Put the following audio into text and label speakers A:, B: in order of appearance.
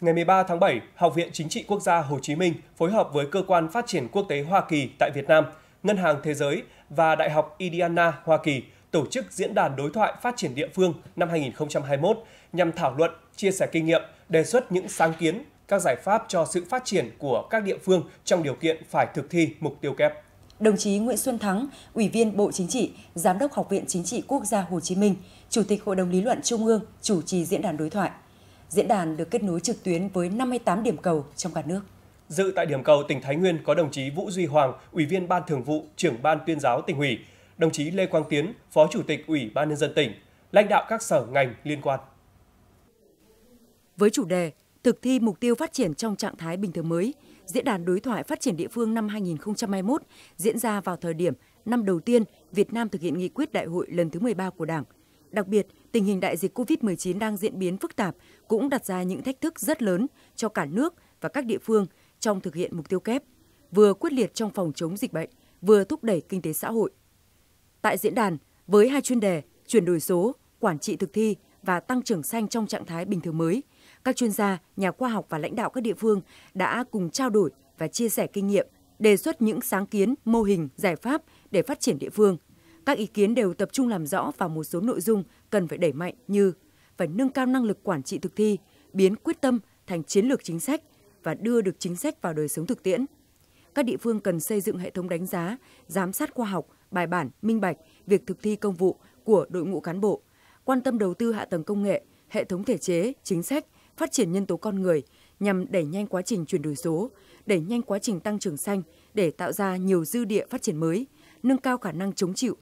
A: Ngày 13 tháng 7, Học viện Chính trị Quốc gia Hồ Chí Minh phối hợp với Cơ quan Phát triển Quốc tế Hoa Kỳ tại Việt Nam, Ngân hàng Thế giới và Đại học Indiana, Hoa Kỳ tổ chức Diễn đàn Đối thoại Phát triển Địa phương năm 2021 nhằm thảo luận, chia sẻ kinh nghiệm, đề xuất những sáng kiến, các giải pháp cho sự phát triển của các địa phương trong điều kiện phải thực thi mục tiêu kép.
B: Đồng chí Nguyễn Xuân Thắng, Ủy viên Bộ Chính trị, Giám đốc Học viện Chính trị Quốc gia Hồ Chí Minh, Chủ tịch Hội đồng Lý luận Trung ương, chủ trì diễn đàn đối thoại. Diễn đàn được kết nối trực tuyến với 58 điểm cầu trong cả nước.
A: Dự tại điểm cầu tỉnh Thái Nguyên có đồng chí Vũ Duy Hoàng, Ủy viên Ban Thường vụ, Trưởng ban Tuyên giáo tỉnh ủy, đồng chí Lê Quang Tiến, Phó Chủ tịch Ủy ban nhân dân tỉnh, lãnh đạo các sở ngành liên quan.
B: Với chủ đề Thực thi mục tiêu phát triển trong trạng thái bình thường mới, diễn đàn đối thoại phát triển địa phương năm 2021 diễn ra vào thời điểm năm đầu tiên Việt Nam thực hiện nghị quyết đại hội lần thứ 13 của Đảng – Đặc biệt, tình hình đại dịch COVID-19 đang diễn biến phức tạp cũng đặt ra những thách thức rất lớn cho cả nước và các địa phương trong thực hiện mục tiêu kép, vừa quyết liệt trong phòng chống dịch bệnh, vừa thúc đẩy kinh tế xã hội. Tại diễn đàn, với hai chuyên đề chuyển đổi số, quản trị thực thi và tăng trưởng xanh trong trạng thái bình thường mới, các chuyên gia, nhà khoa học và lãnh đạo các địa phương đã cùng trao đổi và chia sẻ kinh nghiệm, đề xuất những sáng kiến, mô hình, giải pháp để phát triển địa phương, các ý kiến đều tập trung làm rõ vào một số nội dung cần phải đẩy mạnh như phải nâng cao năng lực quản trị thực thi, biến quyết tâm thành chiến lược chính sách và đưa được chính sách vào đời sống thực tiễn. Các địa phương cần xây dựng hệ thống đánh giá, giám sát khoa học, bài bản, minh bạch việc thực thi công vụ của đội ngũ cán bộ, quan tâm đầu tư hạ tầng công nghệ, hệ thống thể chế, chính sách, phát triển nhân tố con người nhằm đẩy nhanh quá trình chuyển đổi số, đẩy nhanh quá trình tăng trưởng xanh để tạo ra nhiều dư địa phát triển mới, nâng cao khả năng chống chịu